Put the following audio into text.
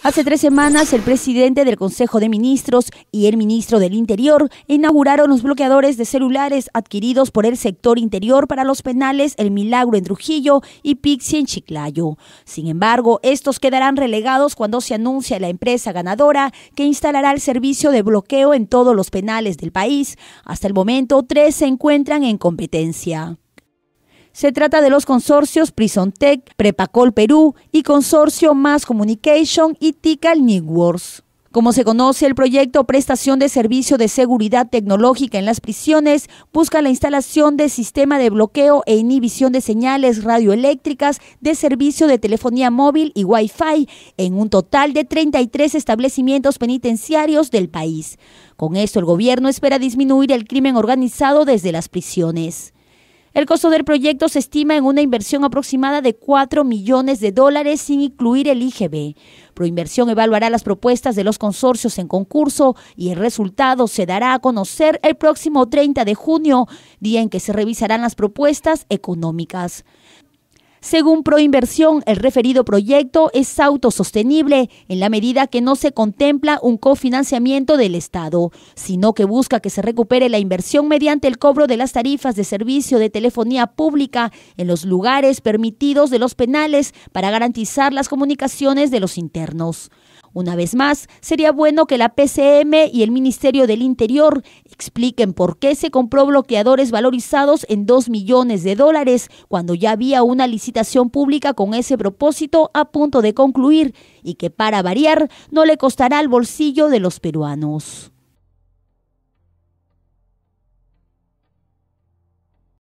Hace tres semanas, el presidente del Consejo de Ministros y el ministro del Interior inauguraron los bloqueadores de celulares adquiridos por el sector interior para los penales El Milagro en Trujillo y Pixi en Chiclayo. Sin embargo, estos quedarán relegados cuando se anuncie la empresa ganadora que instalará el servicio de bloqueo en todos los penales del país. Hasta el momento, tres se encuentran en competencia. Se trata de los consorcios Prison Prepacol Perú y Consorcio Mass Communication y Tical Networks. Como se conoce, el proyecto Prestación de Servicio de Seguridad Tecnológica en las Prisiones busca la instalación de sistema de bloqueo e inhibición de señales radioeléctricas de servicio de telefonía móvil y Wi-Fi en un total de 33 establecimientos penitenciarios del país. Con esto, el gobierno espera disminuir el crimen organizado desde las prisiones. El costo del proyecto se estima en una inversión aproximada de 4 millones de dólares sin incluir el IGB. Proinversión evaluará las propuestas de los consorcios en concurso y el resultado se dará a conocer el próximo 30 de junio, día en que se revisarán las propuestas económicas. Según Proinversión, el referido proyecto es autosostenible en la medida que no se contempla un cofinanciamiento del Estado, sino que busca que se recupere la inversión mediante el cobro de las tarifas de servicio de telefonía pública en los lugares permitidos de los penales para garantizar las comunicaciones de los internos. Una vez más, sería bueno que la PCM y el Ministerio del Interior expliquen por qué se compró bloqueadores valorizados en 2 millones de dólares cuando ya había una licitación licitación pública con ese propósito a punto de concluir y que para variar no le costará al bolsillo de los peruanos.